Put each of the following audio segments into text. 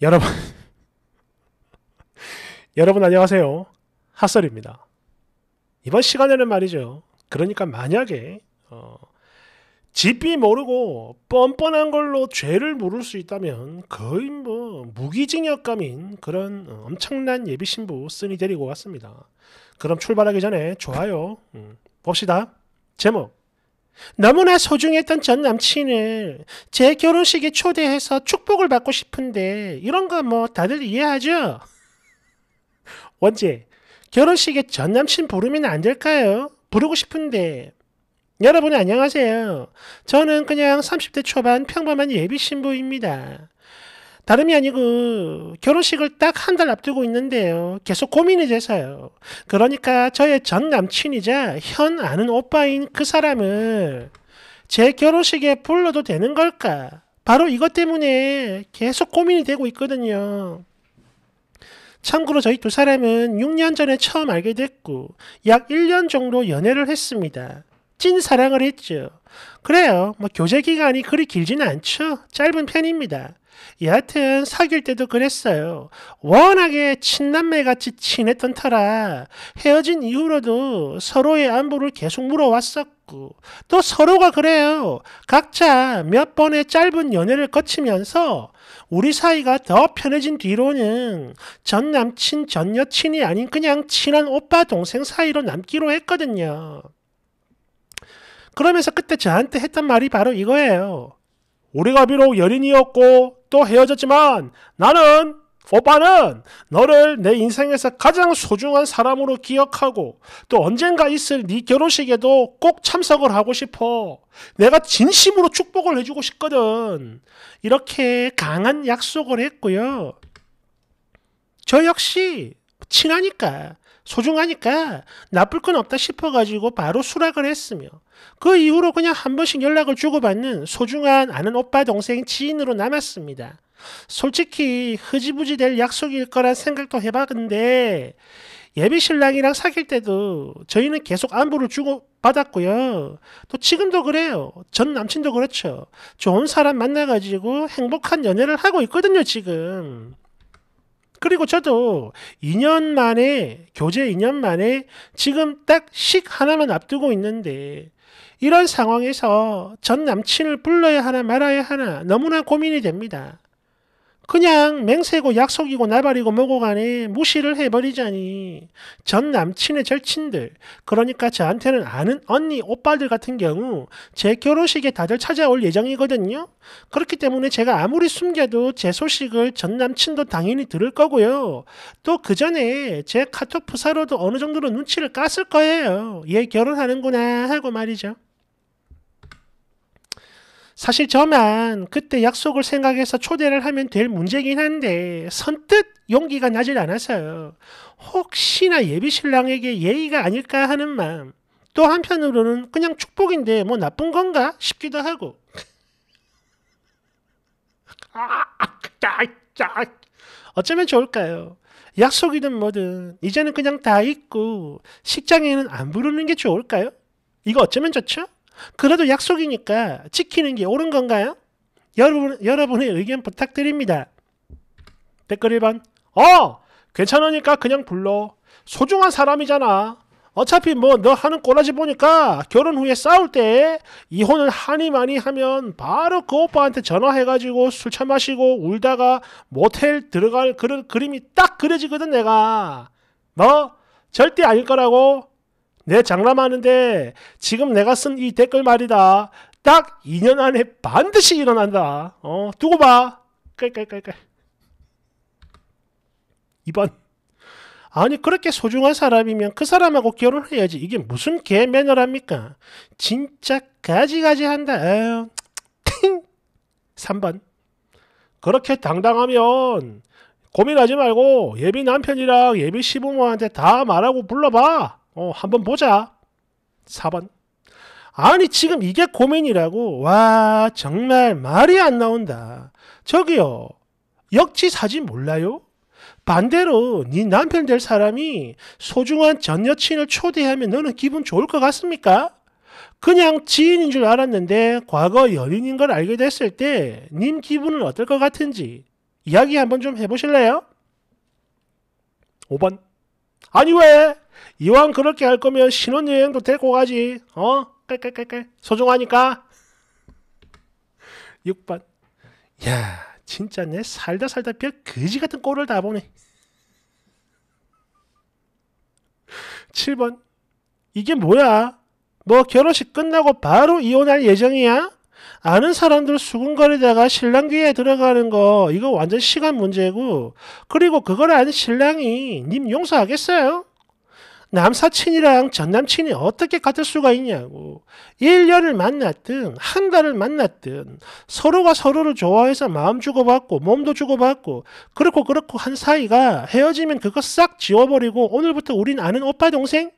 여러분, 여러분 안녕하세요. 핫설입니다. 이번 시간에는 말이죠. 그러니까 만약에 어, 집이 모르고 뻔뻔한 걸로 죄를 물을 수 있다면 거의 뭐 무기징역감인 그런 엄청난 예비신부 쓴이 데리고 왔습니다. 그럼 출발하기 전에 좋아요 음, 봅시다. 제목 너무나 소중했던 전 남친을 제 결혼식에 초대해서 축복을 받고 싶은데 이런 거 뭐 다들 이해하죠? 언제 결혼식에 전 남친 부르면 안 될까요? 부르고 싶은데 여러분 안녕하세요. 저는 그냥 30대 초반 평범한 예비 신부입니다. 다름이 아니고 결혼식을 딱 한 달 앞두고 있는데요. 계속 고민이 돼서요. 그러니까 저의 전 남친이자 현 아는 오빠인 그 사람을 제 결혼식에 불러도 되는 걸까? 바로 이것 때문에 계속 고민이 되고 있거든요. 참고로 저희 두 사람은 6년 전에 처음 알게 됐고 약 1년 정도 연애를 했습니다. 찐 사랑을 했죠. 그래요. 뭐 교제 기간이 그리 길지는 않죠. 짧은 편입니다. 예, 여하튼 사귈 때도 그랬어요. 워낙에 친남매같이 친했던 터라 헤어진 이후로도 서로의 안부를 계속 물어왔었고 또 서로가 그래요. 각자 몇 번의 짧은 연애를 거치면서 우리 사이가 더 편해진 뒤로는 전 남친, 전 여친이 아닌 그냥 친한 오빠, 동생 사이로 남기로 했거든요. 그러면서 그때 저한테 했던 말이 바로 이거예요. 우리가 비록 연인이었고 또 헤어졌지만 나는 오빠는 너를 내 인생에서 가장 소중한 사람으로 기억하고 또 언젠가 있을 네 결혼식에도 꼭 참석을 하고 싶어. 내가 진심으로 축복을 해주고 싶거든. 이렇게 강한 약속을 했고요. 저 역시 친하니까 소중하니까 나쁠 건 없다 싶어가지고 바로 수락을 했으며 그 이후로 그냥 한 번씩 연락을 주고받는 소중한 아는 오빠 동생 지인으로 남았습니다. 솔직히 흐지부지 될 약속일 거란 생각도 해봤는데 예비 신랑이랑 사귈 때도 저희는 계속 안부를 주고 받았고요. 또 지금도 그래요. 전 남친도 그렇죠. 좋은 사람 만나가지고 행복한 연애를 하고 있거든요, 지금. 그리고 저도 2년 만에, 교제 2년 만에 지금 딱 식 하나만 앞두고 있는데, 이런 상황에서 전 남친을 불러야 하나 말아야 하나 너무나 고민이 됩니다. 그냥 맹세고 약속이고 나발이고 뭐고 간에 무시를 해버리자니 전 남친의 절친들 그러니까 저한테는 아는 언니 오빠들 같은 경우 제 결혼식에 다들 찾아올 예정이거든요. 그렇기 때문에 제가 아무리 숨겨도 제 소식을 전 남친도 당연히 들을 거고요. 또 그 전에 제 카톡 프사로도 어느 정도로 눈치를 깠을 거예요. 얘 결혼하는구나 하고 말이죠. 사실 저만 그때 약속을 생각해서 초대를 하면 될 문제긴 한데 선뜻 용기가 나질 않아서요. 혹시나 예비 신랑에게 예의가 아닐까 하는 마음. 또 한편으로는 그냥 축복인데 뭐 나쁜 건가 싶기도 하고. 아, 어쩌면 좋을까요? 약속이든 뭐든 이제는 그냥 다 잊고 식장에는 안 부르는 게 좋을까요? 이거 어쩌면 좋죠? 그래도 약속이니까 지키는 게 옳은 건가요? 여러분, 여러분의 의견 부탁드립니다. 댓글 1번. 어! 괜찮으니까 그냥 불러. 소중한 사람이잖아. 어차피 뭐 너 하는 꼬라지 보니까 결혼 후에 싸울 때 이혼을 하니 많이 하면 바로 그 오빠한테 전화해가지고 술 차 마시고 울다가 모텔 들어갈 그런 그림이 딱 그려지거든 내가. 너 절대 아닐 거라고 내 장담하는데 지금 내가 쓴 이 댓글 말이다. 딱 2년 안에 반드시 일어난다. 어, 두고 봐. 깔깔깔깔. 2번. 아니 그렇게 소중한 사람이면 그 사람하고 결혼해야지 이게 무슨 개 매너랍니까? 진짜 가지가지한다. 3번 그렇게 당당하면 고민하지 말고 예비 남편이랑 예비 시부모한테 다 말하고 불러봐. 어, 한번 보자. 4번. 아니, 지금 이게 고민이라고? 와, 정말 말이 안 나온다. 저기요, 역지사지 몰라요? 반대로 네 남편 될 사람이 소중한 전 여친을 초대하면 너는 기분 좋을 것 같습니까? 그냥 지인인 줄 알았는데 과거 연인인 걸 알게 됐을 때 님 기분은 어떨 것 같은지 이야기 한번 좀 해보실래요? 5번 아니 왜 이왕 그렇게 할 거면 신혼여행도 데리고 가지. 어? 깔깔깔깔. 소중하니까. 6번. 야, 진짜 내 살다 살다 별 거지 같은 꼴을 다 보네. 7번. 이게 뭐야? 너 결혼식 끝나고 바로 이혼할 예정이야? 아는 사람들 수군거리다가 신랑 귀에 들어가는 거 이거 완전 시간 문제고 그리고 그걸 아는 신랑이 님 용서하겠어요? 남사친이랑 전남친이 어떻게 같을 수가 있냐고. 1년을 만났든 한 달을 만났든 서로가 서로를 좋아해서 마음 주고받고 몸도 주고받고 그렇고 그렇고 한 사이가 헤어지면 그거 싹 지워버리고 오늘부터 우린 아는 오빠 동생?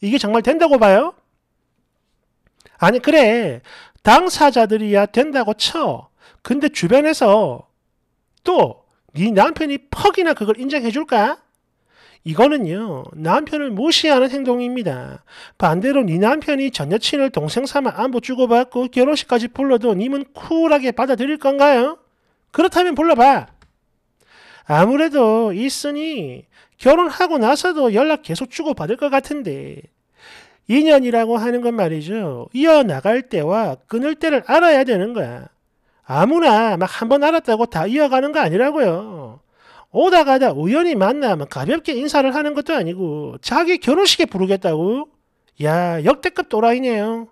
이게 정말 된다고 봐요? 아니 그래 당사자들이야 된다고 쳐. 근데 주변에서 또 네 남편이 퍽이나 그걸 인정해 줄까? 이거는요, 남편을 무시하는 행동입니다. 반대로 네 남편이 전 여친을 동생 삼아 안부 주고받고 결혼식까지 불러도 님은 쿨하게 받아들일 건가요? 그렇다면 불러봐. 아무래도 있으니 결혼하고 나서도 연락 계속 주고받을 것 같은데 인연이라고 하는 건 말이죠. 이어나갈 때와 끊을 때를 알아야 되는 거야. 아무나 막 한 번 알았다고 다 이어가는 거 아니라고요. 오다 가다 우연히 만나면 가볍게 인사를 하는 것도 아니고 자기 결혼식에 부르겠다고? 야 역대급 또라이네요.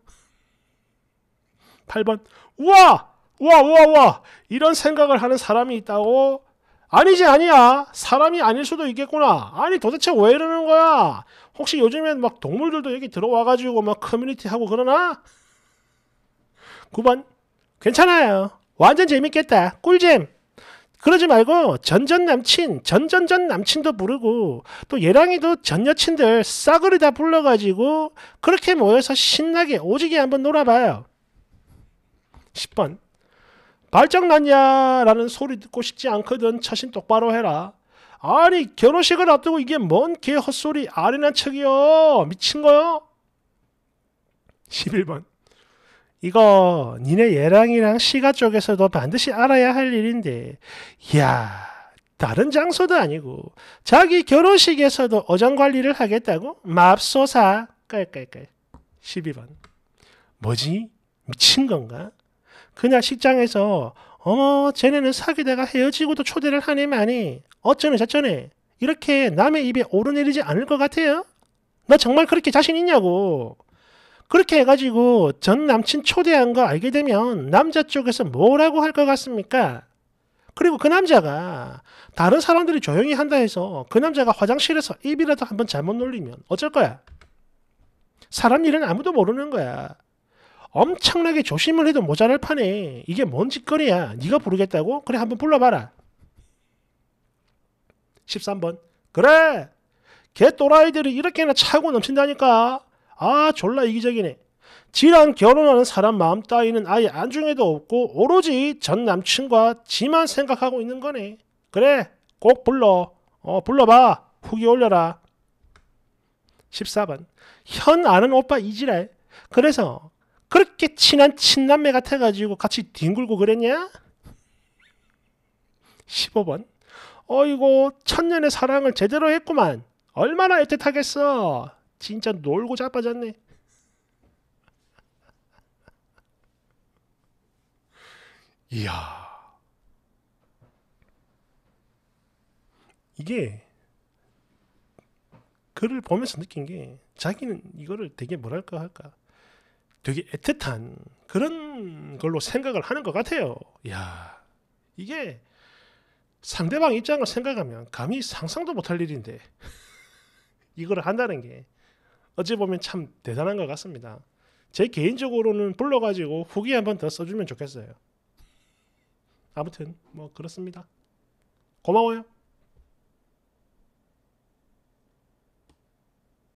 8번 우와 우와 우와 우와 이런 생각을 하는 사람이 있다고? 아니지 아니야 사람이 아닐 수도 있겠구나 아니 도대체 왜 이러는 거야 혹시 요즘엔 막 동물들도 여기 들어와가지고 막 커뮤니티 하고 그러나? 9번 괜찮아요 완전 재밌겠다 꿀잼 그러지 말고 전전 남친, 전전전 남친도 부르고 또 예랑이도 전 여친들 싸그리 다 불러가지고 그렇게 모여서 신나게 오지게 한번 놀아봐요. 10번 발정났냐 라는 소리 듣고 싶지 않거든 처신 똑바로 해라. 아니 결혼식을 앞두고 이게 뭔 개 헛소리 아련한 척이요 미친 거요? 11번 이거 니네 예랑이랑 시가 쪽에서도 반드시 알아야 할 일인데 야 다른 장소도 아니고 자기 결혼식에서도 어장관리를 하겠다고? 맙소사 깔깔깔 12번 뭐지? 미친 건가? 그냥 식장에서 어머 쟤네는 사귀다가 헤어지고도 초대를 하네마니 어쩌네 저쩌네 이렇게 남의 입에 오르내리지 않을 것 같아요? 너 정말 그렇게 자신 있냐고 그렇게 해가지고 전 남친 초대한 거 알게 되면 남자 쪽에서 뭐라고 할 것 같습니까? 그리고 그 남자가 다른 사람들이 조용히 한다 해서 그 남자가 화장실에서 입이라도 한번 잘못 놀리면 어쩔 거야? 사람 일은 아무도 모르는 거야. 엄청나게 조심을 해도 모자랄 판에 이게 뭔 짓거리야. 네가 부르겠다고? 그래 한번 불러봐라. 13번 그래 개또라이들이 이렇게나 차고 넘친다니까 아 졸라 이기적이네. 지랑 결혼하는 사람 마음 따위는 아예 안중에도 없고 오로지 전 남친과 지만 생각하고 있는 거네. 그래 꼭 불러. 어 불러봐. 후기 올려라. 14번 현 아는 오빠 이지랄. 그래서 그렇게 친한 친남매 같아가지고 같이 뒹굴고 그랬냐? 15번 어이고 천년의 사랑을 제대로 했구만. 얼마나 애틋하겠어. 진짜 놀고 자빠졌네. 이야. 이게 글을 보면서 느낀 게 자기는 이거를 되게 뭐랄까 할까 되게 애틋한 그런 걸로 생각을 하는 것 같아요. 야 이게 상대방 입장을 생각하면 감히 상상도 못할 일인데 이걸 한다는 게 어찌 보면 참 대단한 것 같습니다. 제 개인적으로는 불러가지고 후기 한번 더 써주면 좋겠어요. 아무튼 뭐 그렇습니다. 고마워요.